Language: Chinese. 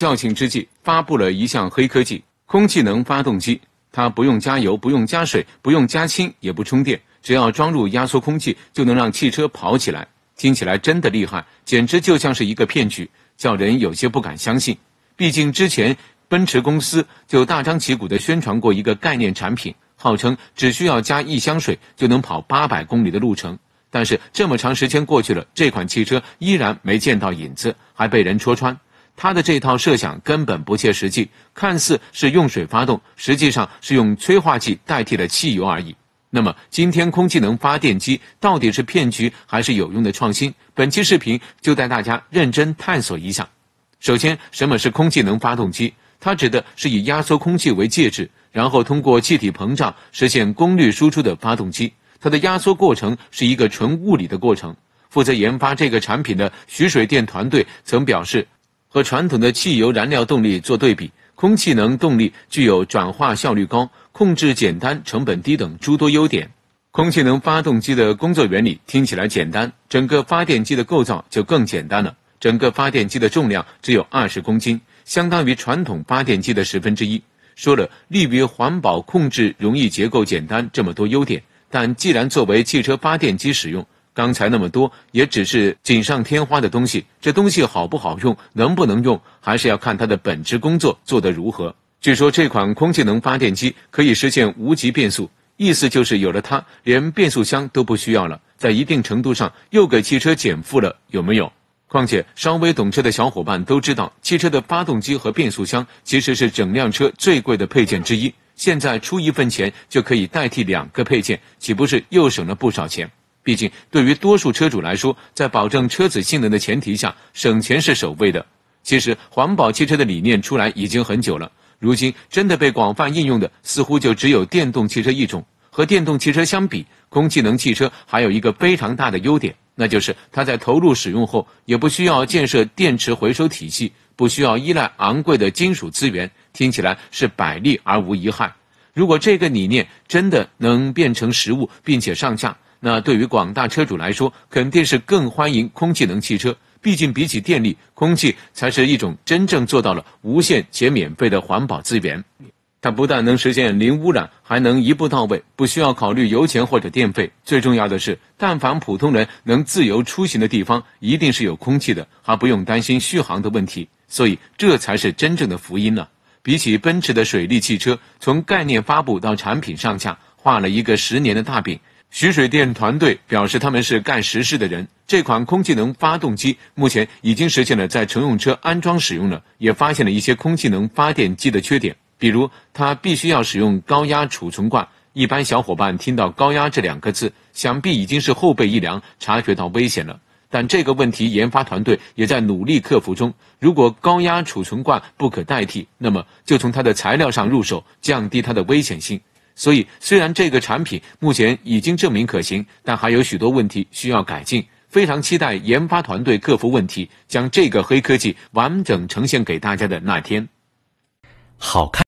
较庆之际，发布了一项黑科技——空气能发动机。它不用加油，不用加水，不用加氢，也不充电，只要装入压缩空气，就能让汽车跑起来。听起来真的厉害，简直就像是一个骗局，叫人有些不敢相信。毕竟之前奔驰公司就大张旗鼓的宣传过一个概念产品，号称只需要加一箱水就能跑八百公里的路程。但是这么长时间过去了，这款汽车依然没见到影子，还被人戳穿。他的这套设想根本不切实际，看似是用水发动，实际上是用催化剂代替了汽油而已。那么，今天空气能发电机到底是骗局还是有用的创新？本期视频就带大家认真探索一下。首先，什么是空气能发动机？它指的是以压缩空气为介质，然后通过气体膨胀实现功率输出的发动机。它的压缩过程是一个纯物理的过程。负责研发这个产品的徐水电团队曾表示。和传统的汽油燃料动力做对比，空气能动力具有转化效率高、控制简单、成本低等诸多优点。空气能发动机的工作原理听起来简单，整个发电机的构造就更简单了。整个发电机的重量只有二十公斤，相当于传统发电机的十分之一。说了利于环保、控制容易、结构简单这么多优点，但既然作为汽车发电机使用。刚才那么多也只是锦上添花的东西，这东西好不好用、能不能用，还是要看它的本职工作做得如何。据说这款空气能发电机可以实现无级变速，意思就是有了它，连变速箱都不需要了，在一定程度上又给汽车减负了，有没有？况且稍微懂车的小伙伴都知道，汽车的发动机和变速箱其实是整辆车最贵的配件之一，现在出一份钱就可以代替两个配件，岂不是又省了不少钱？毕竟，对于多数车主来说，在保证车子性能的前提下，省钱是首位的。其实，环保汽车的理念出来已经很久了，如今真的被广泛应用的，似乎就只有电动汽车一种。和电动汽车相比，空气能汽车还有一个非常大的优点，那就是它在投入使用后，也不需要建设电池回收体系，不需要依赖昂贵的金属资源，听起来是百利而无一害。如果这个理念真的能变成实物，并且上架，那对于广大车主来说，肯定是更欢迎空气能汽车。毕竟比起电力，空气才是一种真正做到了无限且免费的环保资源。它不但能实现零污染，还能一步到位，不需要考虑油钱或者电费。最重要的是，但凡普通人能自由出行的地方，一定是有空气的，还不用担心续航的问题。所以，这才是真正的福音呢。比起奔驰的水力汽车，从概念发布到产品上架，画了一个十年的大饼。徐水电团队表示，他们是干实事的人。这款空气能发动机目前已经实现了在乘用车安装使用了，也发现了一些空气能发电机的缺点，比如它必须要使用高压储存罐。一般小伙伴听到“高压”这两个字，想必已经是后背一凉，察觉到危险了。但这个问题，研发团队也在努力克服中。如果高压储存罐不可代替，那么就从它的材料上入手，降低它的危险性。所以，虽然这个产品目前已经证明可行，但还有许多问题需要改进。非常期待研发团队克服问题，将这个黑科技完整呈现给大家的那天，好看。